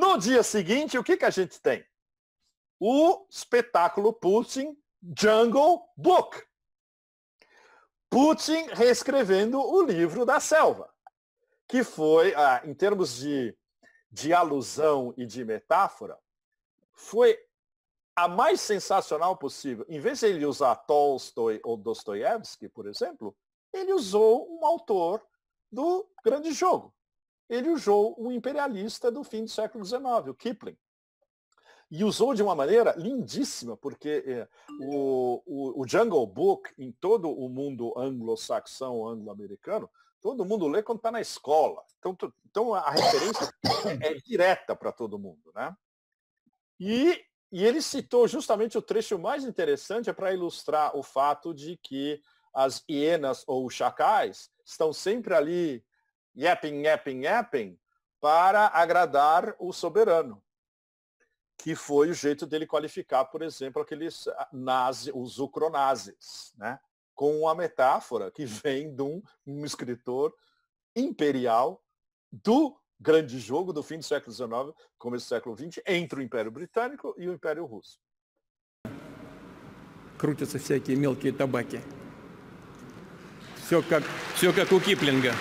No dia seguinte, o que, que a gente tem? O espetáculo Putin Jungle Book. Putin reescrevendo o livro da selva, que foi, ah, em termos de, de alusão e de metáfora, foi a mais sensacional possível. Em vez de ele usar Tolstói ou Dostoiévski, por exemplo, ele usou um autor do grande jogo ele usou um imperialista do fim do século XIX, o Kipling. E usou de uma maneira lindíssima, porque é, o, o, o Jungle Book, em todo o mundo anglo-saxão, anglo-americano, todo mundo lê quando está na escola. Então, tu, então a referência é, é direta para todo mundo. Né? E, e ele citou justamente o trecho mais interessante é para ilustrar o fato de que as hienas ou os chacais estão sempre ali yapping, yapping, yapping, para agradar o soberano, que foi o jeito dele qualificar, por exemplo, aqueles ah, nazi, os ucronazes, né? com uma metáfora que vem de um, um escritor imperial do grande jogo do fim do século XIX, começo do século XX, entre o Império Britânico e o Império Russo. Крутятся всякие мелкие табаки. Все как, все как у Киплинга.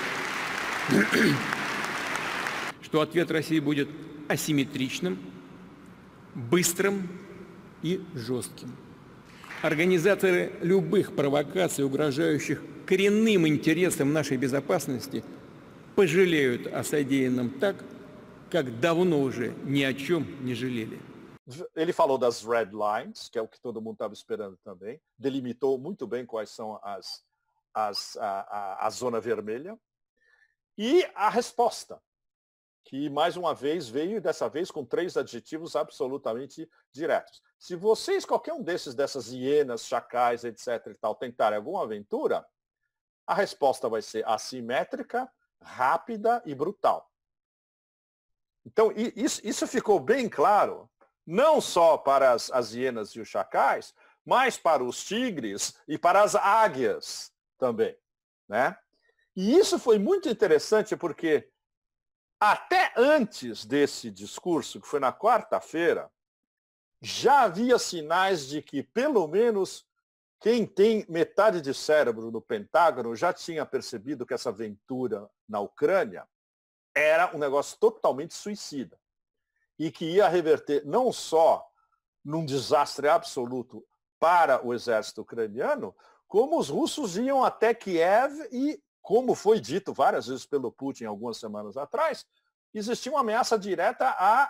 что ответ России будет асимметричным, быстрым и жестким. Организаторы любых провокаций, угрожающих коренным интересам нашей безопасности, пожалеют о содеянном так, как давно уже ни о чем не жалели. Ele falou das red lines, que é o que todo mundo estava esperando também, delimitou muito bem quais são as, as, a, a, a zona vermelha, E a resposta, que mais uma vez veio, dessa vez, com três adjetivos absolutamente diretos. Se vocês, qualquer um desses, dessas hienas, chacais, etc. e tal, tentarem alguma aventura, a resposta vai ser assimétrica, rápida e brutal. Então, isso, isso ficou bem claro, não só para as, as hienas e os chacais, mas para os tigres e para as águias também. Né? E isso foi muito interessante porque até antes desse discurso, que foi na quarta-feira, já havia sinais de que pelo menos quem tem metade de cérebro no Pentágono já tinha percebido que essa aventura na Ucrânia era um negócio totalmente suicida e que ia reverter não só num desastre absoluto para o exército ucraniano, como os russos iam até Kiev e como foi dito várias vezes pelo Putin algumas semanas atrás, existia uma ameaça direta à,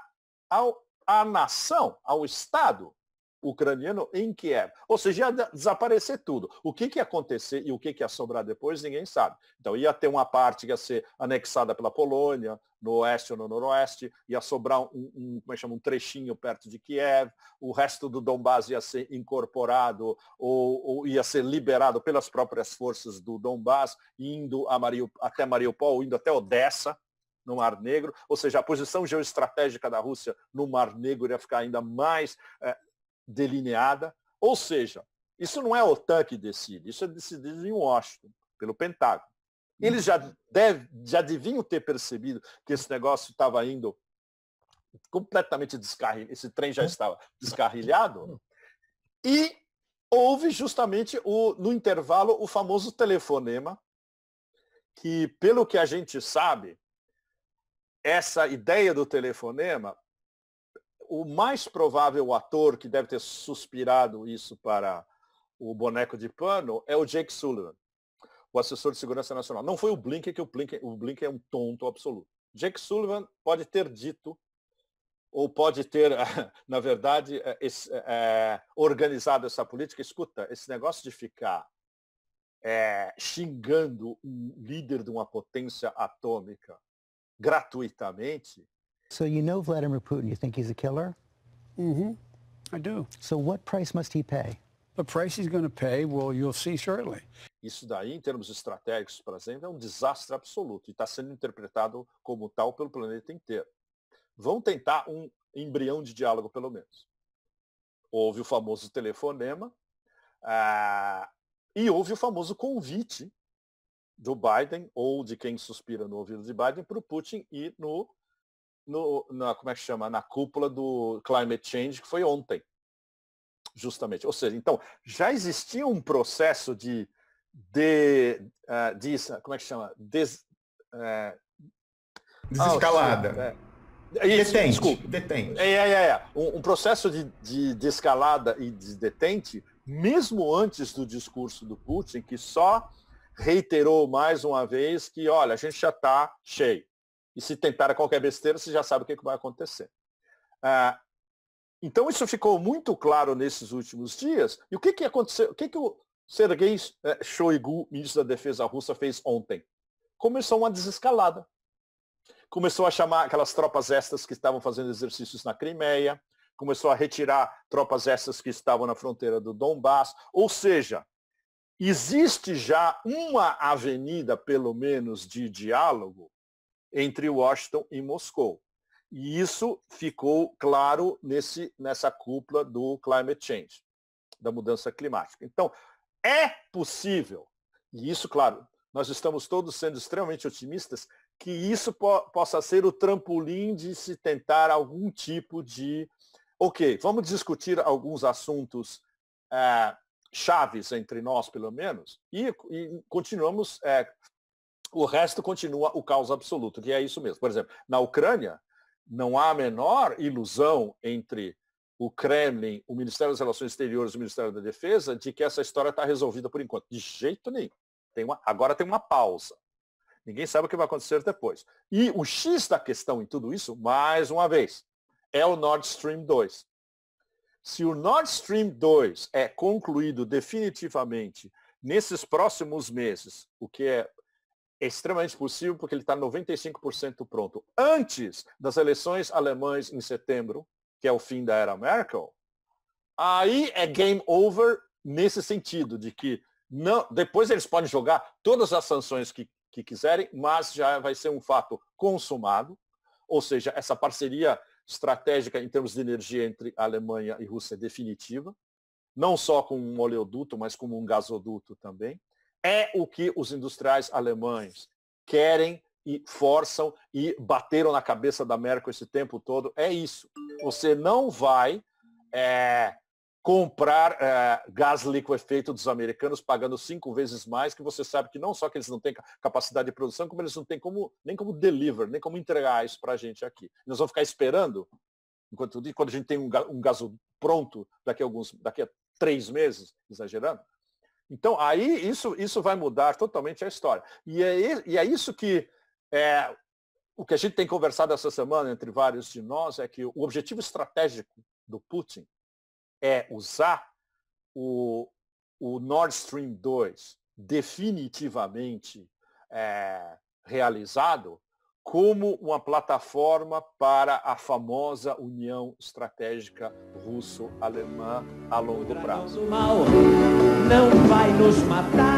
à, à nação, ao Estado ucraniano em Kiev. Ou seja, ia desaparecer tudo. O que, que ia acontecer e o que, que ia sobrar depois, ninguém sabe. Então, ia ter uma parte que ia ser anexada pela Polônia, no oeste ou no noroeste, ia sobrar um, um como é chama, um trechinho perto de Kiev, o resto do Donbás ia ser incorporado ou, ou ia ser liberado pelas próprias forças do Donbás, indo a Mariup até Mariupol, indo até Odessa, no Mar Negro, ou seja, a posição geoestratégica da Rússia no Mar Negro ia ficar ainda mais é, delineada. Ou seja, isso não é a OTAN que decide, isso é decidido em Washington, pelo Pentágono. Eles já, deve, já deviam ter percebido que esse negócio estava indo completamente descarrilhado, esse trem já estava descarrilhado. E houve justamente o, no intervalo o famoso telefonema, que, pelo que a gente sabe, essa ideia do telefonema o mais provável ator que deve ter suspirado isso para o boneco de pano é o Jake Sullivan, o assessor de segurança nacional. Não foi o Blinken, que o Blinken, o Blinken é um tonto absoluto. Jake Sullivan pode ter dito, ou pode ter, na verdade, é, esse, é, é, organizado essa política. Escuta, esse negócio de ficar é, xingando um líder de uma potência atômica gratuitamente So you know Vladimir Putin. You think he's a killer? Mm-hmm. I do. So what price must he pay? The price he's going to pay, well, you'll see shortly. Isso daí, em termos estratégicos, por exemplo, é um desastre absoluto e está sendo interpretado como tal pelo planeta inteiro. Vão tentar um embrião de diálogo, pelo menos. Houve o famoso telefonema ah, e houve o famoso convite do Biden ou de quem suspira no ouvido de Biden para o Putin ir no no, na, como é que chama? Na cúpula do Climate Change, que foi ontem. Justamente. Ou seja, então, já existia um processo de, de, uh, eh, de como é que chama? Des, uh, Desescalada. É, isso, detente, desculpa. detente. É, é, é, é. Um, um processo de, de, de, escalada e de detente, mesmo antes do discurso do Putin, que só reiterou mais uma vez que, olha, a gente já está cheio. E se tentar qualquer besteira, você já sabe o que, é que vai acontecer. Ah, então isso ficou muito claro nesses últimos dias. E o que, que aconteceu? O que, que o Sergei eh, Shoigu, ministro da Defesa russa, fez ontem? Começou uma desescalada. Começou a chamar aquelas tropas extras que estavam fazendo exercícios na Crimeia, começou a retirar tropas extras que estavam na fronteira do Donbass. Ou seja, existe já uma avenida, pelo menos, de diálogo entre Washington e Moscou. E isso ficou claro nesse, nessa cúpula do climate change, da mudança climática. Então, é possível, e isso, claro, nós estamos todos sendo extremamente otimistas, que isso po possa ser o trampolim de se tentar algum tipo de, ok, vamos discutir alguns assuntos é, chaves entre nós, pelo menos, e, e continuamos é, o resto continua o caos absoluto, que é isso mesmo. Por exemplo, na Ucrânia, não há a menor ilusão entre o Kremlin, o Ministério das Relações Exteriores e o Ministério da Defesa de que essa história está resolvida por enquanto. De jeito nenhum. Tem uma, agora tem uma pausa. Ninguém sabe o que vai acontecer depois. E o X da questão em tudo isso, mais uma vez, é o Nord Stream 2. Se o Nord Stream 2 é concluído definitivamente nesses próximos meses, o que é é extremamente possível porque ele está 95% pronto. Antes das eleições alemãs em setembro, que é o fim da era Merkel, aí é game over nesse sentido, de que não, depois eles podem jogar todas as sanções que, que quiserem, mas já vai ser um fato consumado, ou seja, essa parceria estratégica em termos de energia entre Alemanha e Rússia é definitiva, não só com um oleoduto, mas como um gasoduto também. É o que os industriais alemães querem e forçam e bateram na cabeça da Merkel esse tempo todo. É isso. Você não vai é, comprar é, gás liquefeito dos americanos pagando cinco vezes mais, que você sabe que não só que eles não têm capacidade de produção, como eles não têm como, nem como deliver, nem como entregar isso para a gente aqui. Nós vamos ficar esperando, enquanto quando a gente tem um, um pronto daqui a, alguns, daqui a três meses, exagerando, então, aí isso, isso vai mudar totalmente a história. E é, e é isso que é, o que a gente tem conversado essa semana entre vários de nós é que o objetivo estratégico do Putin é usar o, o Nord Stream 2 definitivamente é, realizado como uma plataforma para a famosa União Estratégica Russo-Alemã a longo prazo. Não nos matar.